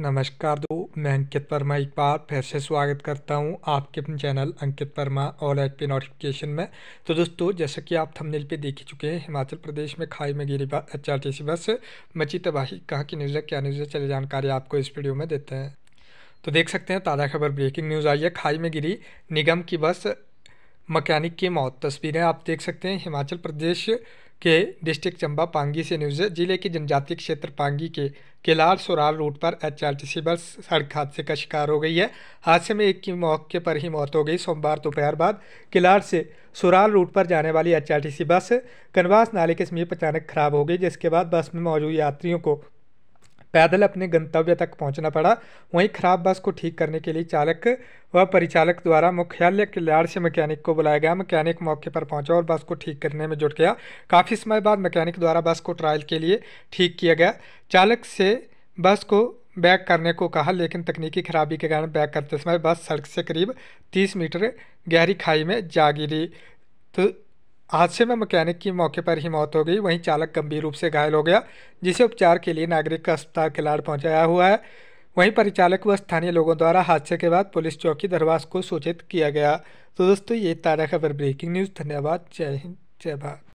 नमस्कार दो मैं अंकित वर्मा एक बार फिर से स्वागत करता हूं आपके अपने channel Ankit Varma all H P notification में तो दोस्तों जैसा कि आप थंबनेल पे देख ही चुके हैं हिमाचल प्रदेश में खाई में गिरी H R T C bus मची तबाही कहाँ की न्यूज़ है क्या न्यूज़ है चले जानकारी आपको इस वीडियो में देते हैं तो देख सकते हैं ताज़ा खबर ब्रेकिंग न्यूज़ आई है खाई में गिरी निगम की बस मकैनिक की मौत तस्वीरें आप देख सकते हैं हिमाचल प्रदेश के डिस्ट्रिक्ट चंबा पांगी से न्यूज़ जिले के जनजातीय क्षेत्र पांगी के केलार सोराल रूट पर सी बस सड़क हादसे का शिकार हो गई है हादसे में एक की मौके पर ही मौत हो गई सोमवार दोपहर बाद किलाड़ से सोराल रूट पर जाने वाली सी बस कनवास नाले के समीप अचानक खराब हो गई जिसके बाद बस में मौजूद यात्रियों को पैदल अपने गंतव्य तक पहुंचना पड़ा वहीं खराब बस को ठीक करने के लिए चालक व परिचालक द्वारा मुख्यालय किलाड़ से मैकेनिक को बुलाया गया मैकेनिक मौके पर पहुंचा और बस को ठीक करने में जुट गया काफ़ी समय बाद मैकेनिक द्वारा बस को ट्रायल के लिए ठीक किया गया चालक से बस को बैक करने को कहा लेकिन तकनीकी खराबी के कारण बैक करते समय बस सड़क से करीब तीस मीटर गहरी खाई में जा गिरी तो हादसे में मैकेनिक की मौके पर ही मौत हो गई वहीं चालक गंभीर रूप से घायल हो गया जिसे उपचार के लिए नागरिक का अस्पताल खिलाड़ पहुंचाया हुआ है वहीं परिचालक व स्थानीय लोगों द्वारा हादसे के बाद पुलिस चौकी दरवास को सूचित किया गया तो दोस्तों ये ताज़ा खबर ब्रेकिंग न्यूज़ धन्यवाद जय हिंद जय भारत